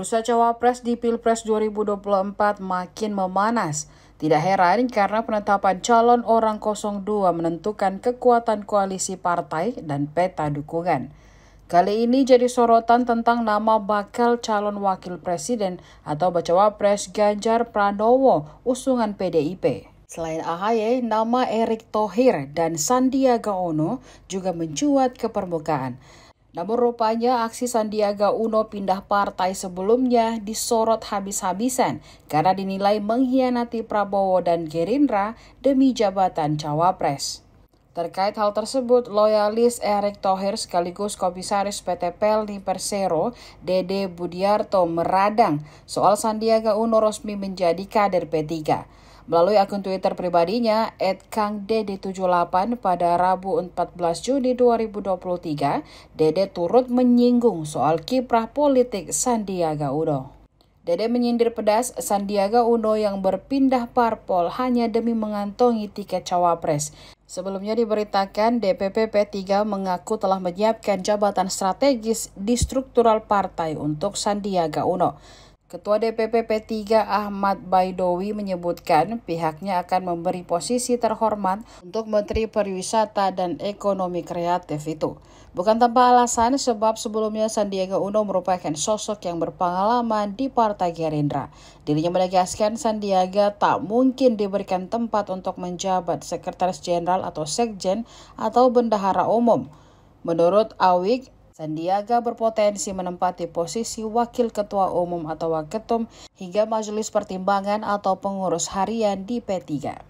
Bursa cawapres di Pilpres 2024 makin memanas. Tidak heran karena penetapan calon orang 02 menentukan kekuatan koalisi partai dan peta dukungan. Kali ini jadi sorotan tentang nama bakal calon wakil presiden atau bacawa pres Ganjar Pranowo usungan PDIP. Selain AHY, nama Erick Thohir dan Sandiaga Uno juga mencuat ke permukaan. Namun rupanya aksi Sandiaga Uno pindah partai sebelumnya disorot habis-habisan karena dinilai mengkhianati Prabowo dan Gerindra demi jabatan cawapres. Terkait hal tersebut, loyalis Erick Thohir sekaligus komisaris PT Pelni Persero, Dede Budiarto meradang soal Sandiaga Uno resmi menjadi kader P3. Melalui akun Twitter pribadinya, @kangdede78 pada Rabu 14 Juni 2023, Dede turut menyinggung soal kiprah politik Sandiaga Uno. Dede menyindir pedas Sandiaga Uno yang berpindah parpol hanya demi mengantongi tiket cawapres. Sebelumnya diberitakan DPP P3 mengaku telah menyiapkan jabatan strategis di struktural partai untuk Sandiaga Uno. Ketua DPP P3 Ahmad Baidowi menyebutkan pihaknya akan memberi posisi terhormat untuk Menteri Pariwisata dan Ekonomi Kreatif itu. Bukan tanpa alasan sebab sebelumnya Sandiaga Uno merupakan sosok yang berpengalaman di Partai Gerindra. Dirinya menegaskan Sandiaga tak mungkin diberikan tempat untuk menjabat Sekretaris Jenderal atau Sekjen atau Bendahara Umum. Menurut Awik, Sandiaga berpotensi menempati posisi Wakil Ketua Umum atau Waketum hingga Majelis Pertimbangan atau Pengurus Harian di P3.